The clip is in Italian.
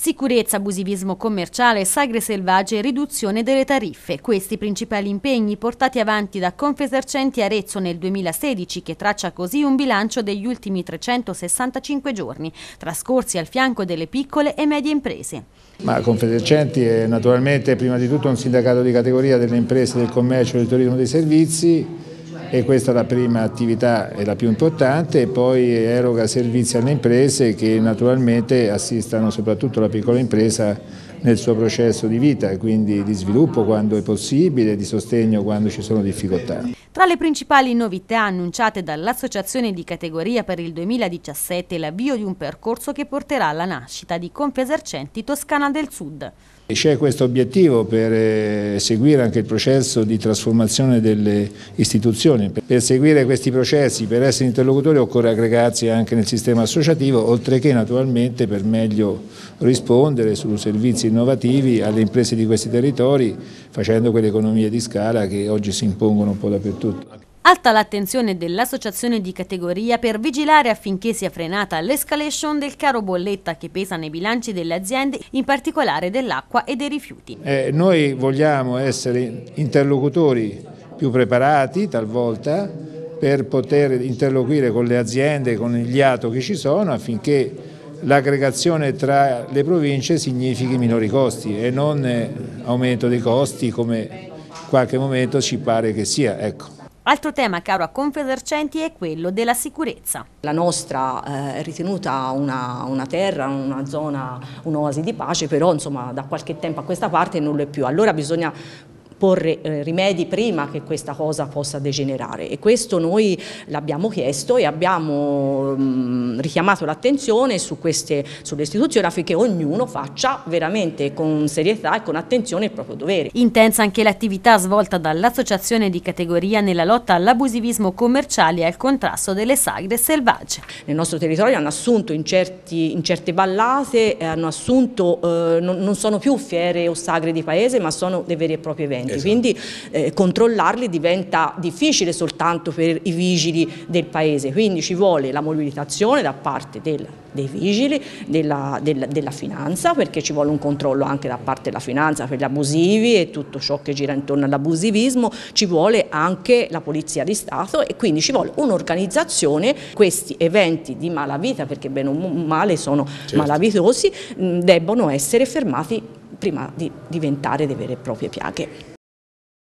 Sicurezza, abusivismo commerciale, sagre selvagge e riduzione delle tariffe. Questi principali impegni portati avanti da Confesercenti Arezzo nel 2016 che traccia così un bilancio degli ultimi 365 giorni, trascorsi al fianco delle piccole e medie imprese. Ma Confesercenti è naturalmente prima di tutto un sindacato di categoria delle imprese del commercio, e del turismo dei servizi e questa è la prima attività e la più importante, poi eroga servizi alle imprese che naturalmente assistano soprattutto la piccola impresa nel suo processo di vita, quindi di sviluppo quando è possibile, di sostegno quando ci sono difficoltà. Tra le principali novità annunciate dall'Associazione di categoria per il 2017 è l'avvio di un percorso che porterà alla nascita di Confesercenti Toscana del Sud. C'è questo obiettivo per eh, seguire anche il processo di trasformazione delle istituzioni. Per seguire questi processi, per essere interlocutori, occorre aggregarsi anche nel sistema associativo, oltre che naturalmente per meglio rispondere su servizi innovativi alle imprese di questi territori, facendo quelle economie di scala che oggi si impongono un po' dappertutto tutto. Alta l'attenzione dell'associazione di categoria per vigilare affinché sia frenata l'escalation del caro bolletta che pesa nei bilanci delle aziende, in particolare dell'acqua e dei rifiuti. Eh, noi vogliamo essere interlocutori più preparati talvolta per poter interloquire con le aziende, con gli ATO che ci sono affinché l'aggregazione tra le province significhi minori costi e non eh, aumento dei costi come in qualche momento ci pare che sia. Ecco. Altro tema caro a Confedercenti è quello della sicurezza. La nostra eh, è ritenuta una, una terra, una zona, un'oasi di pace, però insomma da qualche tempo a questa parte non lo è più. Allora bisogna porre eh, rimedi prima che questa cosa possa degenerare e questo noi l'abbiamo chiesto e abbiamo mh, mm, richiamato l'attenzione su sulle istituzioni affinché ognuno faccia veramente con serietà e con attenzione il proprio dovere. Intensa anche l'attività svolta dall'associazione di categoria nella lotta all'abusivismo commerciale e al contrasto delle sagre selvagge. Nel nostro territorio hanno assunto in, certi, in certe ballate, eh, assunto, eh, non, non sono più fiere o sagre di paese ma sono dei veri e propri eventi esatto. quindi eh, controllarli diventa difficile soltanto per i vigili del paese, quindi ci vuole la mobilitazione da parte del, dei vigili, della, della, della, finanza, perché ci vuole un controllo anche da parte della finanza per gli abusivi e tutto ciò che gira intorno all'abusivismo, ci vuole anche la Polizia di Stato e quindi ci vuole un'organizzazione, questi eventi di malavita, perché bene o male sono certo. malavitosi, mm, debbono essere fermati prima di diventare delle vere e proprie piaghe.